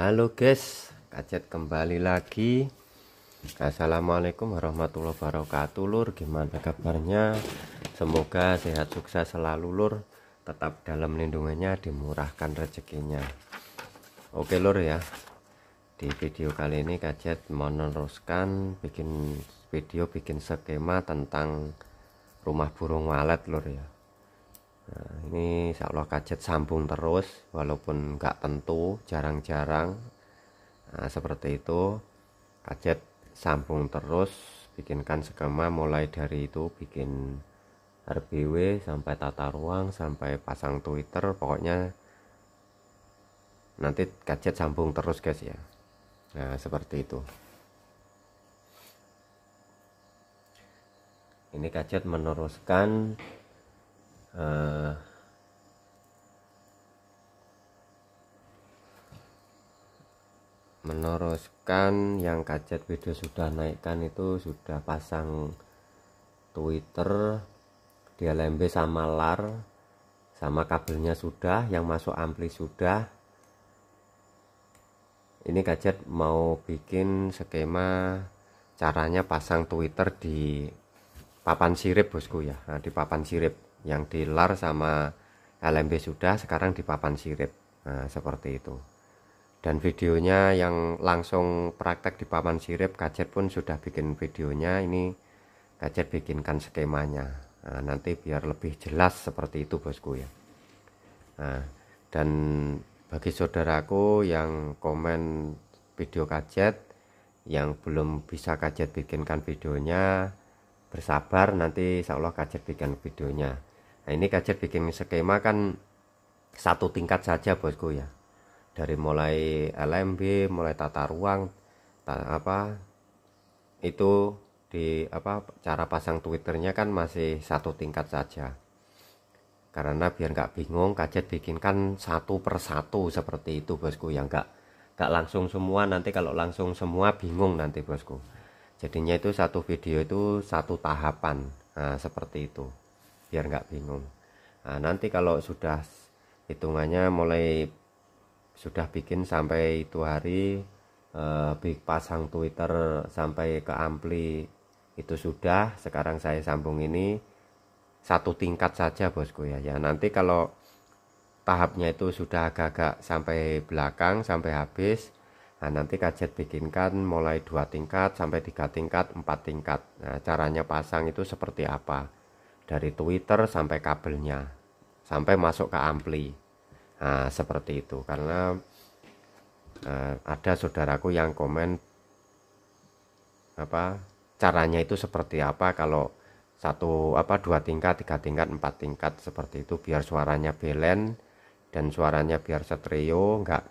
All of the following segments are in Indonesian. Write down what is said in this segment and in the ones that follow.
Halo guys, kacet kembali lagi Assalamualaikum warahmatullahi wabarakatuh lur Gimana kabarnya? Semoga sehat sukses selalu lur Tetap dalam lindungannya dimurahkan rezekinya Oke lur ya Di video kali ini kacet meneruskan bikin video bikin skema tentang rumah burung walet lur ya nah, ini insya Allah kajet sambung terus walaupun nggak tentu jarang-jarang nah, seperti itu kajet sambung terus bikinkan skema mulai dari itu bikin RBW sampai tata ruang sampai pasang Twitter pokoknya nanti gadget sambung terus guys ya nah seperti itu ini gadget meneruskan Eh, meneruskan yang kajet video sudah naikkan itu sudah pasang Twitter di lmb sama lar sama kabelnya sudah yang masuk ampli sudah ini gadget mau bikin skema caranya pasang Twitter di papan sirip bosku ya nah, di papan sirip yang dilar sama LMB sudah sekarang di papan sirip nah, seperti itu dan videonya yang langsung praktek di papan sirip kajet pun sudah bikin videonya ini kajet bikinkan skemanya nah, nanti biar lebih jelas seperti itu bosku ya nah, dan bagi saudaraku yang komen video kajet yang belum bisa kajet bikinkan videonya bersabar nanti insya Allah kajet bikin videonya Nah, ini kajet bikin skema kan satu tingkat saja bosku ya. Dari mulai LMB, mulai tata ruang, tata, apa itu di apa cara pasang twitternya kan masih satu tingkat saja. Karena biar nggak bingung, kacer bikin kan satu persatu seperti itu bosku yang nggak nggak langsung semua nanti kalau langsung semua bingung nanti bosku. Jadinya itu satu video itu satu tahapan nah, seperti itu biar nggak bingung nah, nanti kalau sudah hitungannya mulai sudah bikin sampai itu hari eh, pasang Twitter sampai ke ampli itu sudah sekarang saya sambung ini satu tingkat saja bosku ya ya nanti kalau tahapnya itu sudah agak-agak sampai belakang sampai habis Nah, nanti kajet bikinkan mulai dua tingkat sampai tiga tingkat, empat tingkat. Nah, caranya pasang itu seperti apa? dari Twitter sampai kabelnya sampai masuk ke ampli nah, seperti itu karena eh, ada saudaraku yang komen apa caranya itu seperti apa kalau satu apa dua tingkat tiga tingkat empat tingkat seperti itu biar suaranya belen dan suaranya biar stereo enggak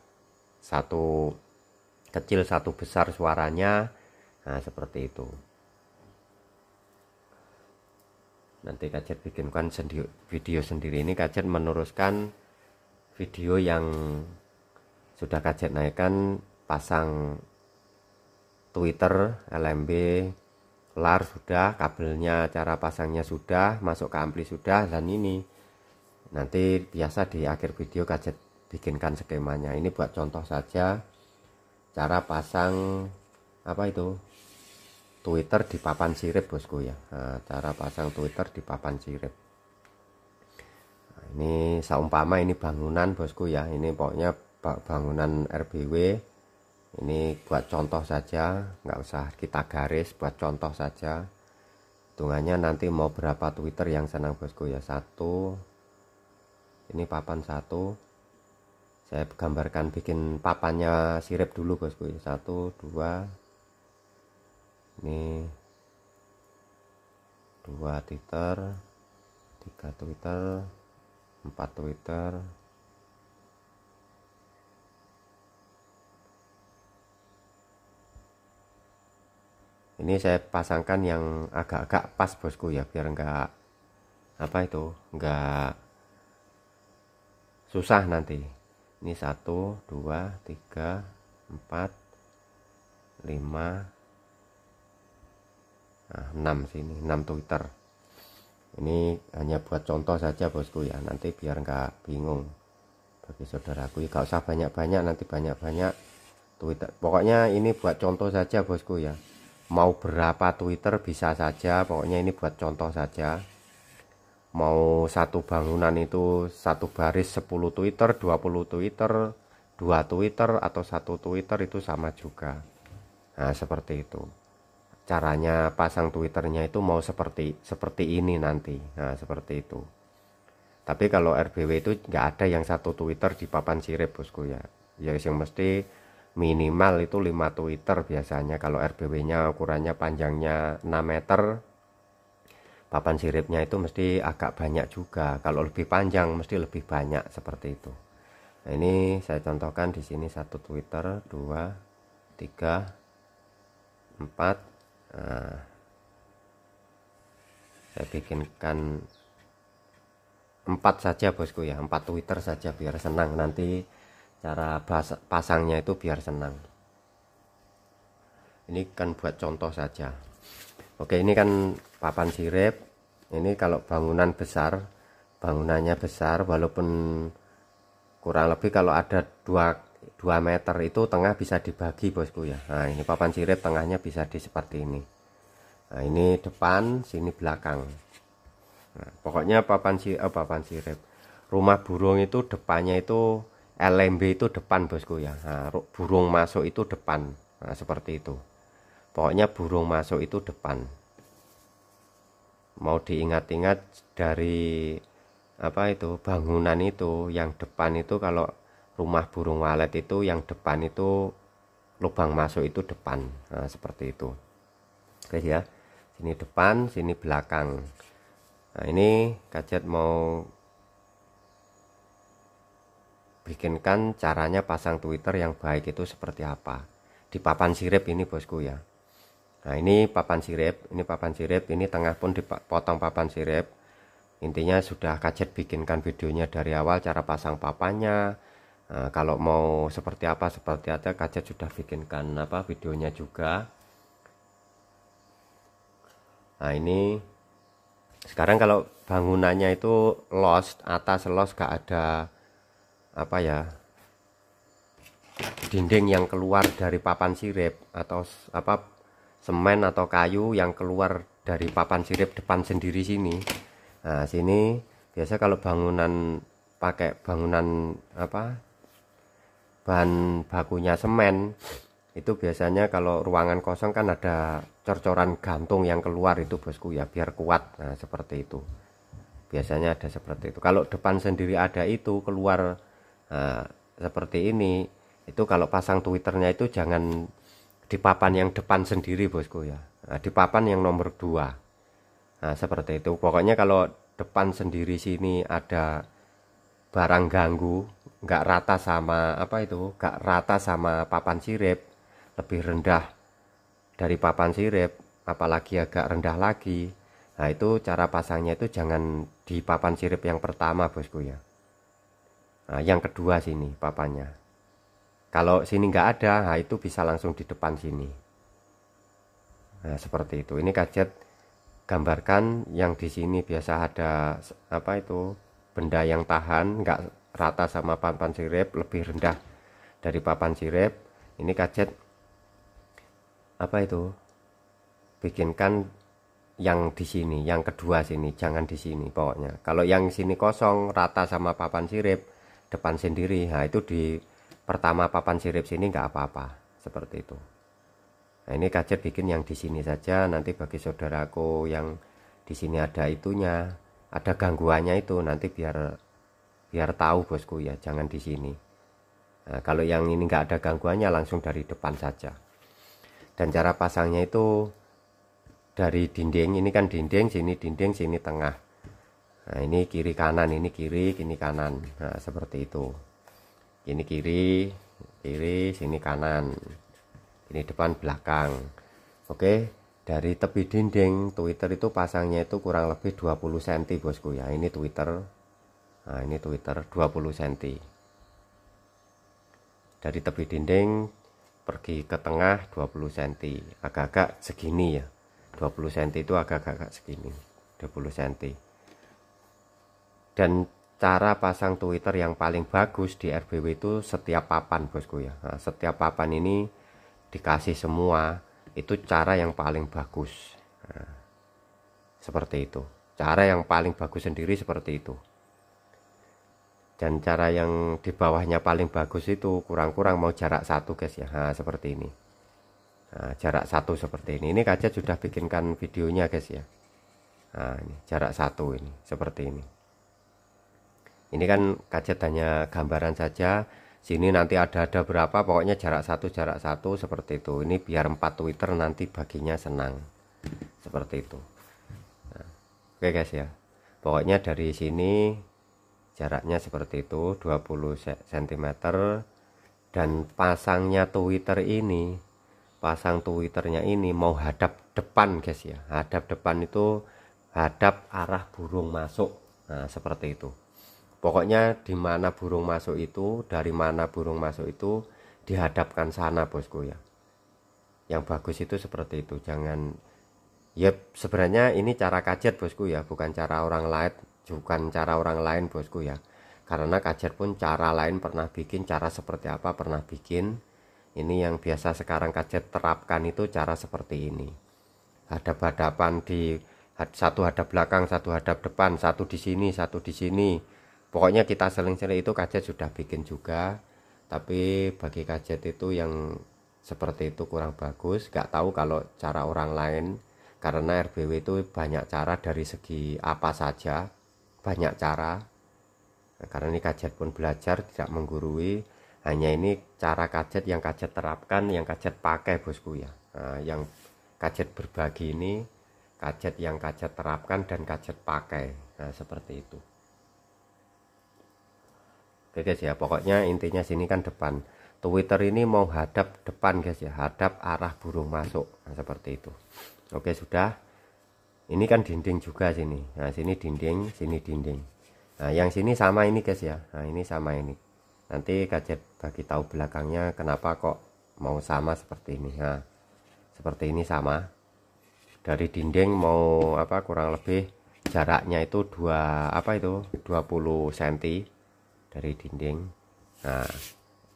satu kecil satu besar suaranya nah seperti itu nanti Kacer bikinkan sendi video sendiri ini Kacer meneruskan video yang sudah Kacer naikkan pasang Twitter LMB lar sudah kabelnya cara pasangnya sudah masuk ke ampli sudah dan ini nanti biasa di akhir video Kacer bikinkan skemanya ini buat contoh saja cara pasang apa itu Twitter di papan sirip bosku ya eh, cara pasang Twitter di papan sirip nah, ini seumpama ini bangunan bosku ya ini pokoknya bangunan RBW ini buat contoh saja nggak usah kita garis buat contoh saja hitungannya nanti mau berapa Twitter yang senang bosku ya satu ini papan satu saya gambarkan bikin papannya sirip dulu bosku ya satu dua ini dua Twitter tiga Twitter empat Twitter ini saya pasangkan yang agak-agak pas bosku ya biar enggak apa itu enggak susah nanti ini satu dua tiga empat lima nah, 6 sini 6 Twitter ini hanya buat contoh saja bosku ya nanti biar nggak bingung bagi saudaraku nggak usah banyak-banyak nanti banyak-banyak Twitter pokoknya ini buat contoh saja bosku ya mau berapa Twitter bisa saja pokoknya ini buat contoh saja mau satu bangunan itu satu baris 10 Twitter 20 Twitter dua Twitter atau satu Twitter itu sama juga nah seperti itu caranya pasang twitternya itu mau seperti seperti ini nanti nah seperti itu tapi kalau RBW itu nggak ada yang satu twitter di papan sirip bosku ya ya yang mesti minimal itu 5 twitter biasanya kalau RBW nya ukurannya panjangnya 6 meter papan siripnya itu mesti agak banyak juga kalau lebih panjang mesti lebih banyak seperti itu nah ini saya contohkan di sini satu twitter dua tiga empat Eh, saya bikinkan empat saja bosku ya empat twitter saja biar senang nanti cara pasangnya itu biar senang ini kan buat contoh saja oke ini kan papan sirip ini kalau bangunan besar bangunannya besar walaupun kurang lebih kalau ada dua 2 meter itu tengah bisa dibagi bosku ya nah ini papan sirip tengahnya bisa di seperti ini nah ini depan sini belakang nah, pokoknya papan si eh, papan sirip rumah burung itu depannya itu LMB itu depan bosku ya nah, burung masuk itu depan nah, seperti itu pokoknya burung masuk itu depan mau diingat-ingat dari apa itu bangunan itu yang depan itu kalau rumah burung walet itu yang depan itu lubang masuk itu depan nah, seperti itu oke ya sini depan sini belakang nah ini gadget mau bikinkan caranya pasang twitter yang baik itu seperti apa di papan sirip ini bosku ya nah ini papan sirip ini papan sirip ini tengah pun dipotong papan sirip intinya sudah kajet bikinkan videonya dari awal cara pasang papannya Nah, kalau mau seperti apa seperti apa kaca sudah bikinkan apa videonya juga nah ini sekarang kalau bangunannya itu lost atas lost gak ada apa ya dinding yang keluar dari papan sirip atau apa semen atau kayu yang keluar dari papan sirip depan sendiri sini nah sini biasa kalau bangunan pakai bangunan apa bahan bakunya semen itu biasanya kalau ruangan kosong kan ada corcoran gantung yang keluar itu bosku ya biar kuat nah seperti itu biasanya ada seperti itu kalau depan sendiri ada itu keluar uh, seperti ini itu kalau pasang twitternya itu jangan di papan yang depan sendiri bosku ya nah, di papan yang nomor dua nah seperti itu pokoknya kalau depan sendiri sini ada barang ganggu nggak rata sama apa itu nggak rata sama papan sirip lebih rendah dari papan sirip apalagi agak rendah lagi nah itu cara pasangnya itu jangan di papan sirip yang pertama bosku ya nah, yang kedua sini papanya kalau sini nggak ada nah itu bisa langsung di depan sini nah seperti itu ini kajet gambarkan yang di sini biasa ada apa itu benda yang tahan nggak rata sama papan sirip lebih rendah dari papan sirip ini kajet apa itu bikinkan yang di sini yang kedua sini jangan di sini pokoknya kalau yang sini kosong rata sama papan sirip depan sendiri nah itu di pertama papan sirip sini nggak apa-apa seperti itu nah ini kajet bikin yang di sini saja nanti bagi saudaraku yang di sini ada itunya ada gangguannya itu nanti biar biar tahu bosku ya jangan di sini nah, kalau yang ini nggak ada gangguannya langsung dari depan saja dan cara pasangnya itu dari dinding ini kan dinding sini dinding sini tengah nah ini kiri kanan ini kiri ini kanan nah seperti itu ini kiri kiri sini kanan ini depan belakang oke dari tepi dinding Twitter itu pasangnya itu kurang lebih 20 cm bosku ya ini Twitter nah ini Twitter 20 cm dari tepi dinding pergi ke tengah 20 cm agak-agak segini ya 20 cm itu agak-agak segini 20 cm dan cara pasang Twitter yang paling bagus di RBW itu setiap papan bosku ya nah, setiap papan ini dikasih semua itu cara yang paling bagus nah, seperti itu cara yang paling bagus sendiri seperti itu dan cara yang di bawahnya paling bagus itu kurang-kurang mau jarak satu guys ya nah, seperti ini nah, jarak satu seperti ini ini kaca sudah bikinkan videonya guys ya nah, ini, jarak satu ini seperti ini ini kan kaca hanya gambaran saja sini nanti ada ada berapa pokoknya jarak satu jarak satu seperti itu ini biar empat Twitter nanti baginya senang seperti itu nah, oke okay guys ya pokoknya dari sini jaraknya seperti itu 20 cm dan pasangnya Twitter ini pasang Twitternya ini mau hadap depan guys ya hadap depan itu hadap arah burung masuk nah seperti itu pokoknya di mana burung masuk itu dari mana burung masuk itu dihadapkan sana bosku ya yang bagus itu seperti itu jangan ya yep, sebenarnya ini cara kajet bosku ya bukan cara orang lain bukan cara orang lain bosku ya karena kajar pun cara lain pernah bikin cara seperti apa pernah bikin ini yang biasa sekarang kajar terapkan itu cara seperti ini ada hadapan di satu hadap belakang satu hadap depan satu di sini satu di sini pokoknya kita seling-seling itu kajet sudah bikin juga tapi bagi kajet itu yang seperti itu kurang bagus gak tahu kalau cara orang lain karena RBW itu banyak cara dari segi apa saja banyak cara nah, karena ini kajet pun belajar tidak menggurui hanya ini cara kajet yang kajet terapkan yang kajet pakai bosku ya nah, yang kajet berbagi ini kajet yang kajet terapkan dan kajet pakai nah seperti itu oke guys ya pokoknya intinya sini kan depan Twitter ini mau hadap depan guys ya hadap arah burung masuk nah, seperti itu oke sudah ini kan dinding juga sini nah sini dinding sini dinding nah yang sini sama ini guys ya nah ini sama ini nanti gadget bagi tahu belakangnya kenapa kok mau sama seperti ini nah seperti ini sama dari dinding mau apa kurang lebih jaraknya itu dua apa itu 20 cm dari dinding nah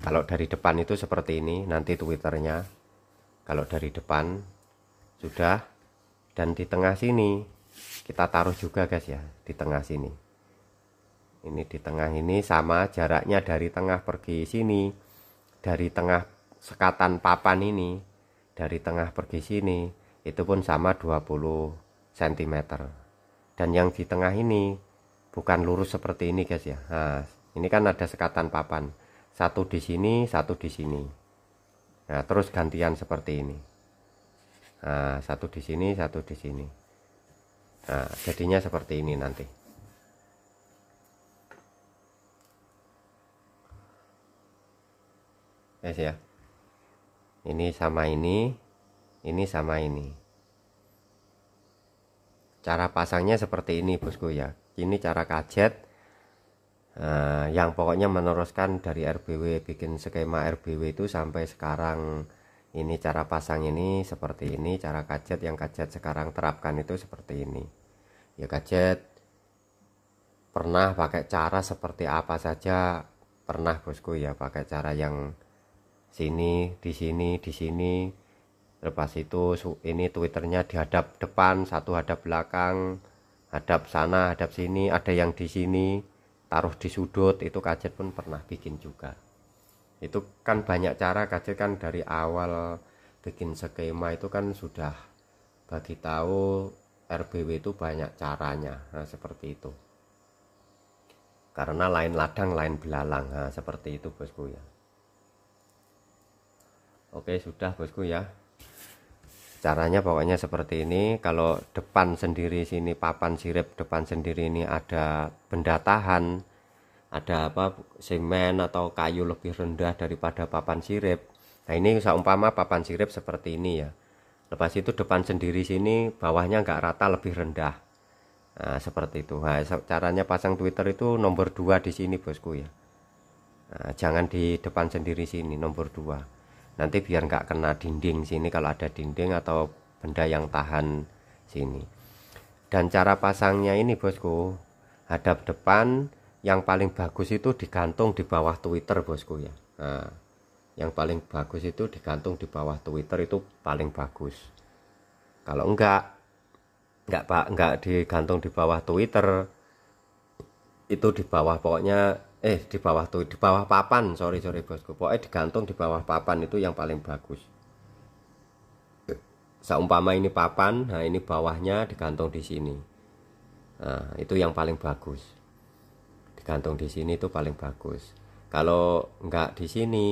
kalau dari depan itu seperti ini nanti twitternya kalau dari depan sudah dan di tengah sini kita taruh juga guys ya di tengah sini ini di tengah ini sama jaraknya dari tengah pergi sini dari tengah sekatan papan ini dari tengah pergi sini itu pun sama 20 cm dan yang di tengah ini bukan lurus seperti ini guys ya nah, ini kan ada sekatan papan satu di sini satu di sini nah terus gantian seperti ini nah, satu di sini satu di sini nah jadinya seperti ini nanti guys ya ini sama ini ini sama ini cara pasangnya seperti ini bosku ya ini cara kajet Uh, yang pokoknya meneruskan dari RBW bikin skema RBW itu sampai sekarang ini cara pasang ini seperti ini cara kacet yang kacet sekarang terapkan itu seperti ini ya kacet pernah pakai cara seperti apa saja pernah bosku ya pakai cara yang sini di sini di sini lepas itu ini twitternya dihadap depan satu hadap belakang hadap sana hadap sini ada yang di sini taruh di sudut itu kacet pun pernah bikin juga itu kan banyak cara kaca kan dari awal bikin skema itu kan sudah bagi tahu RBW itu banyak caranya nah, seperti itu karena lain ladang lain belalang nah, seperti itu bosku ya Oke sudah bosku ya caranya pokoknya seperti ini kalau depan sendiri sini papan sirip depan sendiri ini ada benda tahan ada apa semen atau kayu lebih rendah daripada papan sirip nah ini seumpama papan sirip seperti ini ya lepas itu depan sendiri sini bawahnya nggak rata lebih rendah nah, seperti itu nah, caranya pasang twitter itu nomor dua di sini bosku ya nah, jangan di depan sendiri sini nomor dua nanti biar nggak kena dinding sini kalau ada dinding atau benda yang tahan sini dan cara pasangnya ini bosku hadap depan yang paling bagus itu digantung di bawah Twitter bosku ya nah, yang paling bagus itu digantung di bawah Twitter itu paling bagus kalau enggak enggak pak enggak digantung di bawah Twitter itu di bawah pokoknya eh di bawah tuh di bawah papan sorry sorry bosku pokoknya digantung di bawah papan itu yang paling bagus seumpama ini papan nah ini bawahnya digantung di sini nah, itu yang paling bagus Gantung di sini itu paling bagus kalau nggak di sini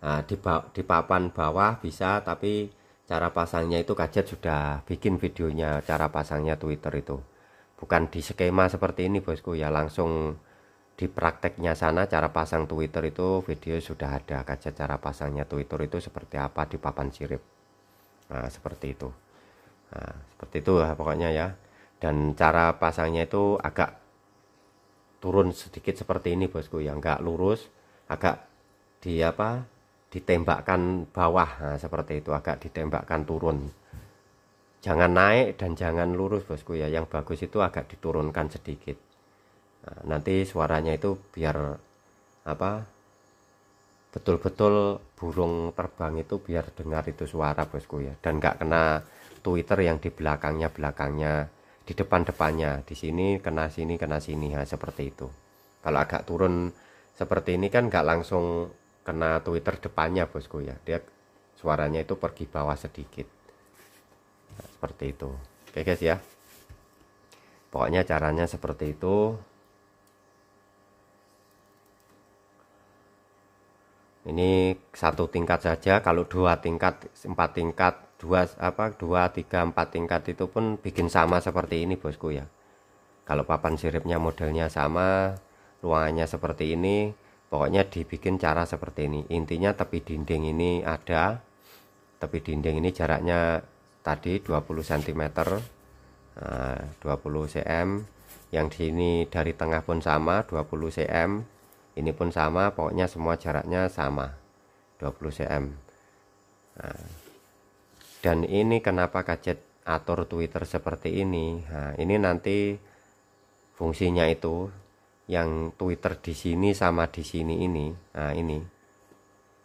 nah, di, di papan bawah bisa tapi cara pasangnya itu kajet sudah bikin videonya cara pasangnya Twitter itu bukan di skema seperti ini bosku ya langsung di prakteknya sana cara pasang Twitter itu video sudah ada Kaca cara pasangnya Twitter itu seperti apa di papan sirip nah seperti itu nah, seperti itu lah pokoknya ya dan cara pasangnya itu agak turun sedikit seperti ini bosku yang nggak lurus agak di apa ditembakkan bawah nah, seperti itu agak ditembakkan turun jangan naik dan jangan lurus bosku ya yang bagus itu agak diturunkan sedikit nah, nanti suaranya itu biar apa betul-betul burung terbang itu biar dengar itu suara bosku ya dan nggak kena Twitter yang di belakangnya belakangnya di depan-depannya di sini kena sini kena sini ya seperti itu kalau agak turun seperti ini kan nggak langsung kena Twitter depannya bosku ya dia suaranya itu pergi bawah sedikit nah, seperti itu oke guys ya pokoknya caranya seperti itu ini satu tingkat saja kalau dua tingkat empat tingkat dua apa dua tiga empat tingkat itu pun bikin sama seperti ini bosku ya kalau papan siripnya modelnya sama ruangannya seperti ini pokoknya dibikin cara seperti ini intinya tepi dinding ini ada tepi dinding ini jaraknya tadi 20 cm 20 cm yang di sini dari tengah pun sama 20 cm ini pun sama pokoknya semua jaraknya sama 20 cm nah, dan ini kenapa kaget atur Twitter seperti ini nah ini nanti fungsinya itu yang Twitter di sini sama di sini ini nah ini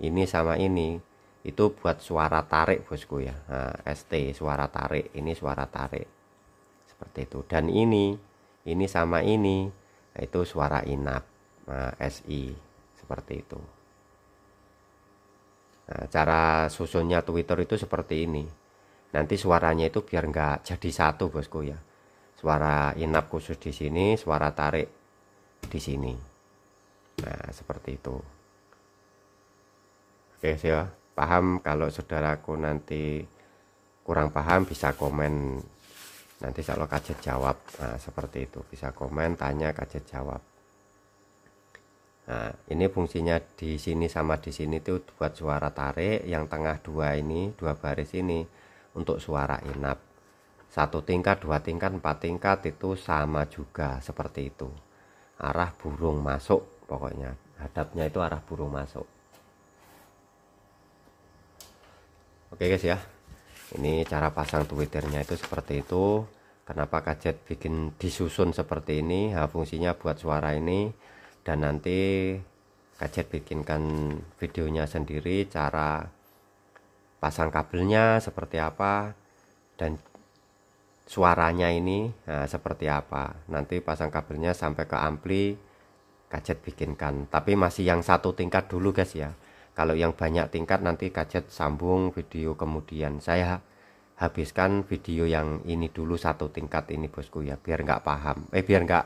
ini sama ini itu buat suara tarik bosku ya nah, ST suara tarik ini suara tarik seperti itu dan ini ini sama ini nah, itu suara inap nah, SI seperti itu Nah, cara susunnya Twitter itu seperti ini. Nanti suaranya itu biar nggak jadi satu bosku ya. Suara inap khusus di sini, suara tarik di sini. Nah seperti itu. Oke sih ya, paham kalau saudaraku nanti kurang paham bisa komen nanti kalau kajet jawab nah, seperti itu bisa komen tanya kajet jawab Nah, ini fungsinya di sini sama di sini itu buat suara tarik, yang tengah dua ini, dua baris ini untuk suara inap. Satu tingkat, dua tingkat, empat tingkat itu sama juga seperti itu. Arah burung masuk pokoknya. Hadapnya itu arah burung masuk. Oke guys ya. Ini cara pasang twitternya itu seperti itu. Kenapa kajet bikin disusun seperti ini? Nah, fungsinya buat suara ini dan nanti Kacet bikinkan videonya sendiri cara pasang kabelnya seperti apa dan suaranya ini nah, seperti apa nanti pasang kabelnya sampai ke ampli Kacet bikinkan tapi masih yang satu tingkat dulu guys ya kalau yang banyak tingkat nanti Kacet sambung video kemudian saya habiskan video yang ini dulu satu tingkat ini bosku ya biar nggak paham eh biar nggak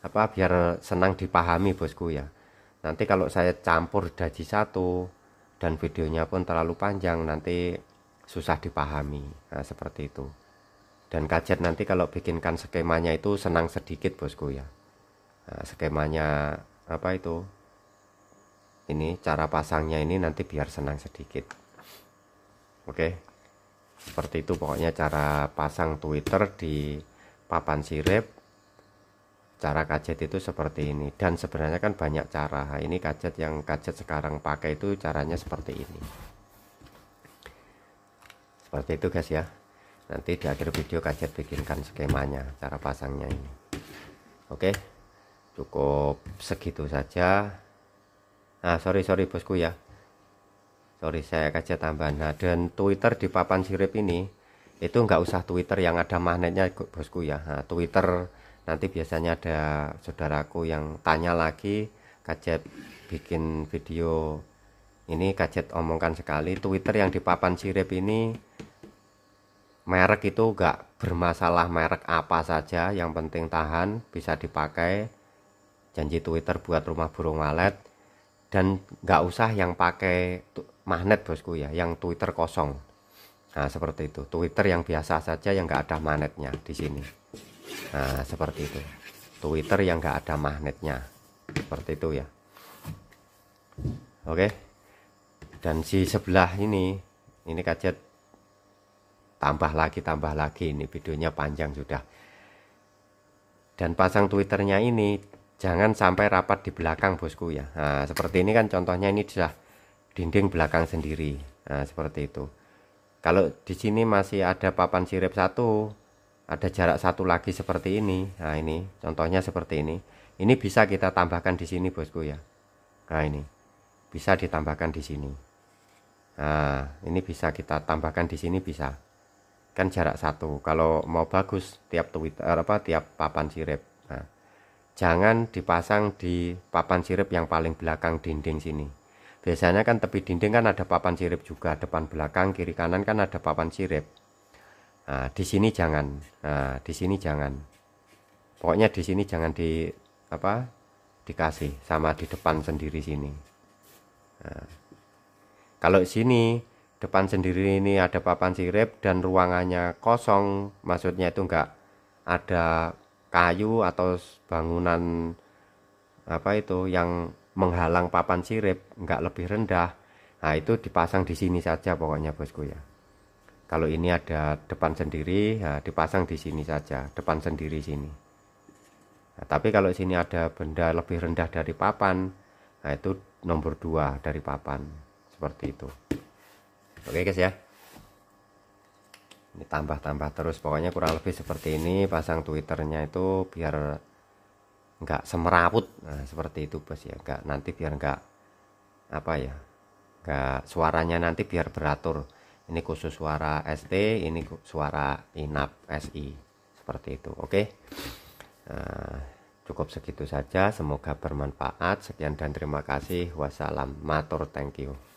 apa biar senang dipahami bosku ya nanti kalau saya campur daji satu dan videonya pun terlalu panjang nanti susah dipahami nah, seperti itu dan kajet nanti kalau bikinkan skemanya itu senang sedikit bosku ya nah, skemanya apa itu ini cara pasangnya ini nanti biar senang sedikit oke seperti itu pokoknya cara pasang Twitter di papan sirip cara kajet itu seperti ini dan sebenarnya kan banyak cara nah, ini kajet yang kajet sekarang pakai itu caranya seperti ini seperti itu guys ya nanti di akhir video kajet bikinkan skemanya cara pasangnya ini oke cukup segitu saja nah sorry sorry bosku ya sorry saya kajet tambahan nah dan twitter di papan sirip ini itu nggak usah twitter yang ada magnetnya bosku ya nah, twitter nanti biasanya ada saudaraku yang tanya lagi kajet bikin video ini kajet omongkan sekali Twitter yang di papan sirip ini merek itu enggak bermasalah merek apa saja yang penting tahan bisa dipakai janji Twitter buat rumah burung walet dan enggak usah yang pakai magnet bosku ya yang Twitter kosong nah seperti itu Twitter yang biasa saja yang gak ada magnetnya di sini nah seperti itu Twitter yang nggak ada magnetnya seperti itu ya oke dan si sebelah ini ini kacet tambah lagi tambah lagi ini videonya panjang sudah dan pasang twitternya ini jangan sampai rapat di belakang bosku ya nah, seperti ini kan contohnya ini sudah dinding belakang sendiri nah, seperti itu kalau di sini masih ada papan sirip satu ada jarak satu lagi seperti ini nah ini contohnya seperti ini ini bisa kita tambahkan di sini bosku ya nah ini bisa ditambahkan di sini nah ini bisa kita tambahkan di sini bisa kan jarak satu kalau mau bagus tiap twitter er, apa tiap papan sirip nah, jangan dipasang di papan sirip yang paling belakang dinding sini biasanya kan tepi dinding kan ada papan sirip juga depan belakang kiri kanan kan ada papan sirip Nah, di sini jangan. Nah, di sini jangan. Pokoknya di sini jangan di apa? Dikasih sama di depan sendiri sini. Nah, kalau sini depan sendiri ini ada papan sirip dan ruangannya kosong, maksudnya itu enggak ada kayu atau bangunan apa itu yang menghalang papan sirip, enggak lebih rendah. Nah, itu dipasang di sini saja pokoknya bosku ya kalau ini ada depan sendiri ya dipasang di sini saja depan sendiri sini nah, tapi kalau sini ada benda lebih rendah dari papan nah itu nomor dua dari papan seperti itu oke guys ya ini tambah-tambah terus pokoknya kurang lebih seperti ini pasang twitternya itu biar nggak semeraput nah, seperti itu bos ya nggak nanti biar nggak apa ya nggak suaranya nanti biar beratur ini khusus suara ST ini suara inap SI seperti itu oke okay? uh, eh, cukup segitu saja semoga bermanfaat sekian dan terima kasih wassalam matur thank you